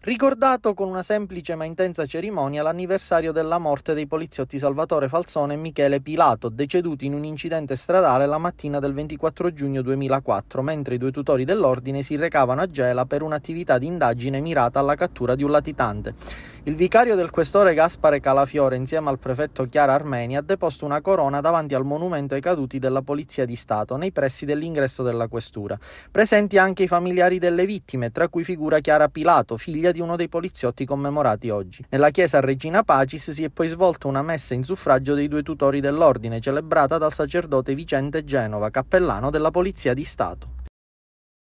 Ricordato con una semplice ma intensa cerimonia l'anniversario della morte dei poliziotti Salvatore Falzone e Michele Pilato, deceduti in un incidente stradale la mattina del 24 giugno 2004, mentre i due tutori dell'ordine si recavano a Gela per un'attività di indagine mirata alla cattura di un latitante. Il vicario del questore Gaspare Calafiore, insieme al prefetto Chiara Armeni, ha deposto una corona davanti al monumento ai caduti della Polizia di Stato, nei pressi dell'ingresso della questura. Presenti anche i familiari delle vittime, tra cui figura Chiara Pilato, figlia famiglia di uno dei poliziotti commemorati oggi. Nella chiesa Regina Pacis si è poi svolta una messa in suffragio dei due tutori dell'ordine, celebrata dal sacerdote Vicente Genova, cappellano della Polizia di Stato.